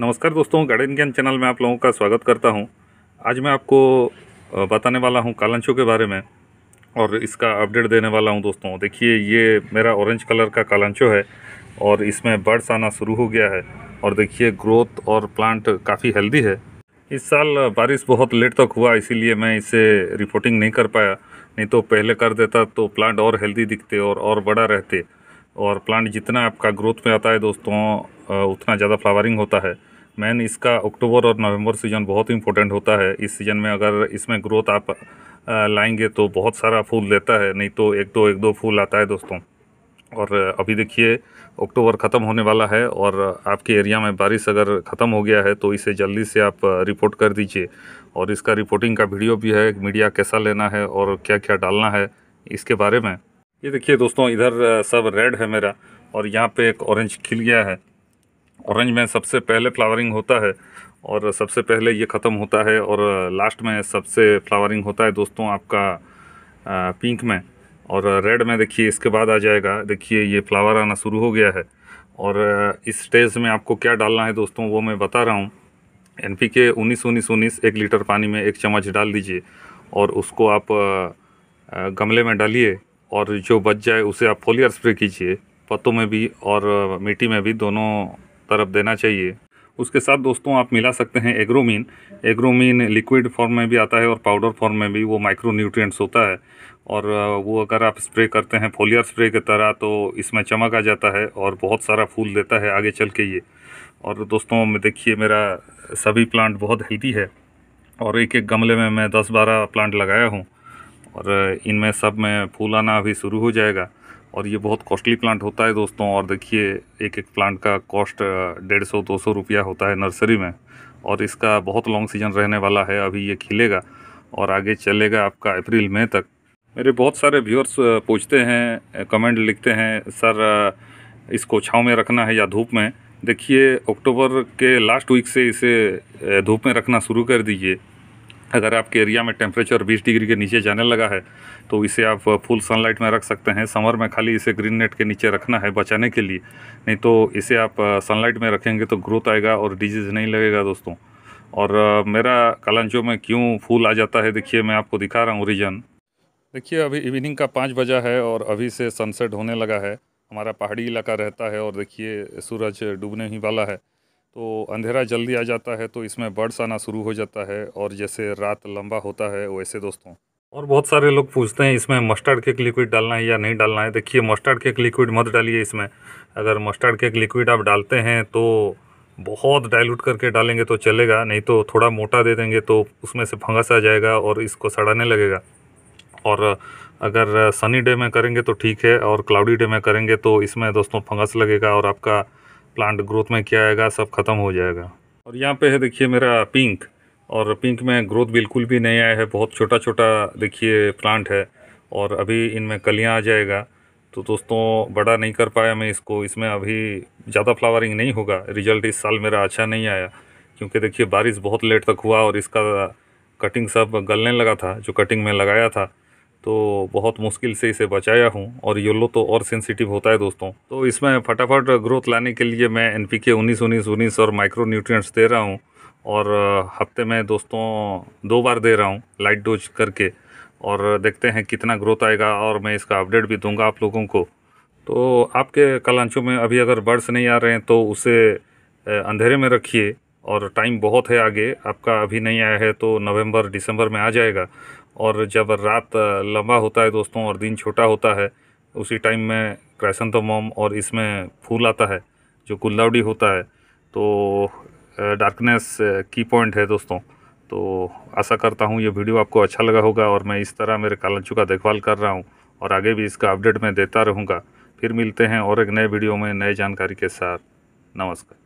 नमस्कार दोस्तों गार्डन ज्ञान चैनल में आप लोगों का स्वागत करता हूं आज मैं आपको बताने वाला हूं कालांशो के बारे में और इसका अपडेट देने वाला हूं दोस्तों देखिए ये मेरा ऑरेंज कलर का कालांशो है और इसमें बर्ड्स आना शुरू हो गया है और देखिए ग्रोथ और प्लांट काफ़ी हेल्दी है इस साल बारिश बहुत लेट तक हुआ इसीलिए मैं इसे रिपोर्टिंग नहीं कर पाया नहीं तो पहले कर देता तो प्लांट और हेल्दी दिखते और और बड़ा रहते और प्लांट जितना आपका ग्रोथ में आता है दोस्तों उतना ज़्यादा फ्लावरिंग होता है मैन इसका अक्टूबर और नवंबर सीजन बहुत इंपॉर्टेंट होता है इस सीज़न में अगर इसमें ग्रोथ आप लाएंगे तो बहुत सारा फूल लेता है नहीं तो एक दो एक दो फूल आता है दोस्तों और अभी देखिए अक्टूबर ख़त्म होने वाला है और आपके एरिया में बारिश अगर ख़त्म हो गया है तो इसे जल्दी से आप रिपोर्ट कर दीजिए और इसका रिपोर्टिंग का वीडियो भी है मीडिया कैसा लेना है और क्या क्या डालना है इसके बारे में ये देखिए दोस्तों इधर सब रेड है मेरा और यहाँ पे एक ऑरेंज खिल गया है ऑरेंज में सबसे पहले फ्लावरिंग होता है और सबसे पहले ये ख़त्म होता है और लास्ट में सबसे फ्लावरिंग होता है दोस्तों आपका पिंक में और रेड में देखिए इसके बाद आ जाएगा देखिए ये फ्लावर आना शुरू हो गया है और इस स्टेज में आपको क्या डालना है दोस्तों वो मैं बता रहा हूँ एन पी के उन्नीस उन्नीस उन्नीस एक लीटर पानी में एक चम्मच डाल दीजिए और उसको आप गमले में डालिए और जो बच जाए उसे आप फोलियर स्प्रे कीजिए पत्तों में भी और मिट्टी में भी दोनों तरफ देना चाहिए उसके साथ दोस्तों आप मिला सकते हैं एग्रोमीन एग्रोमीन लिक्विड फॉर्म में भी आता है और पाउडर फॉर्म में भी वो माइक्रो न्यूट्रिएंट्स होता है और वो अगर आप स्प्रे करते हैं फोलियर स्प्रे की तरह तो इसमें चमक आ जाता है और बहुत सारा फूल देता है आगे चल के ये और दोस्तों में देखिए मेरा सभी प्लांट बहुत हेल्दी है और एक एक गमले में मैं दस बारह प्लांट लगाया हूँ और इनमें सब में फूल आना अभी शुरू हो जाएगा और ये बहुत कॉस्टली प्लांट होता है दोस्तों और देखिए एक एक प्लांट का कॉस्ट डेढ़ सौ दो सौ रुपया होता है नर्सरी में और इसका बहुत लॉन्ग सीजन रहने वाला है अभी ये खिलेगा और आगे चलेगा आपका अप्रैल मई तक मेरे बहुत सारे व्यूअर्स पूछते हैं कमेंट लिखते हैं सर इसको छाँव में रखना है या धूप में देखिए अक्टूबर के लास्ट वीक से इसे धूप में रखना शुरू कर दीजिए अगर आपके एरिया में टेम्परेचर 20 डिग्री के नीचे जाने लगा है तो इसे आप फुल सनलाइट में रख सकते हैं समर में खाली इसे ग्रीन नेट के नीचे रखना है बचाने के लिए नहीं तो इसे आप सनलाइट में रखेंगे तो ग्रोथ आएगा और डिजीज़ नहीं लगेगा दोस्तों और मेरा कालांचो में क्यों फूल आ जाता है देखिए मैं आपको दिखा रहा हूँ रीजन देखिए अभी इवनिंग का पाँच बजा है और अभी से सनसेट होने लगा है हमारा पहाड़ी इलाका रहता है और देखिए सूरज डूबने ही वाला है तो अंधेरा जल्दी आ जाता है तो इसमें बर्ड्स आना शुरू हो जाता है और जैसे रात लंबा होता है वैसे दोस्तों और बहुत सारे लोग पूछते हैं इसमें मस्टर्ड केक लिक्विड डालना है या नहीं डालना है देखिए मस्टर्ड केक लिक्विड मत डालिए इसमें अगर मस्टर्ड केक लिक्विड आप डालते हैं तो बहुत डाइल्यूट करके डालेंगे तो चलेगा नहीं तो थोड़ा मोटा दे देंगे तो उसमें से फंगस आ जाएगा और इसको सड़ाने लगेगा और अगर सनी डे में करेंगे तो ठीक है और क्लाउडी डे में करेंगे तो इसमें दोस्तों फंगस लगेगा और आपका प्लांट ग्रोथ में क्या आएगा सब ख़त्म हो जाएगा और यहाँ पे है देखिए मेरा पिंक और पिंक में ग्रोथ बिल्कुल भी नहीं आया है बहुत छोटा छोटा देखिए प्लांट है और अभी इनमें कलियाँ आ जाएगा तो दोस्तों बड़ा नहीं कर पाया मैं इसको इसमें अभी ज़्यादा फ्लावरिंग नहीं होगा रिजल्ट इस साल मेरा अच्छा नहीं आया क्योंकि देखिए बारिश बहुत लेट तक हुआ और इसका कटिंग सब गलने लगा था जो कटिंग में लगाया था तो बहुत मुश्किल से इसे बचाया हूँ और येलो तो और सेंसिटिव होता है दोस्तों तो इसमें फटाफट ग्रोथ लाने के लिए मैं एन पी के उन्नीस उन्नीस उन्नीस और माइक्रो न्यूट्रिएंट्स दे रहा हूँ और हफ्ते में दोस्तों दो बार दे रहा हूँ लाइट डोज करके और देखते हैं कितना ग्रोथ आएगा और मैं इसका अपडेट भी दूंगा आप लोगों को तो आपके कलांचों में अभी अगर बर्ड्स नहीं आ रहे हैं तो उसे अंधेरे में रखिए और टाइम बहुत है आगे आपका अभी नहीं आया है तो नवंबर दिसंबर में आ जाएगा और जब रात लंबा होता है दोस्तों और दिन छोटा होता है उसी टाइम में मोम और इसमें फूल आता है जो गुल्लावड़ी होता है तो डार्कनेस की पॉइंट है दोस्तों तो आशा करता हूँ ये वीडियो आपको अच्छा लगा होगा और मैं इस तरह मेरे कालंचू का देखभाल कर रहा हूँ और आगे भी इसका अपडेट मैं देता रहूँगा फिर मिलते हैं और एक नए वीडियो में नए जानकारी के साथ नमस्कार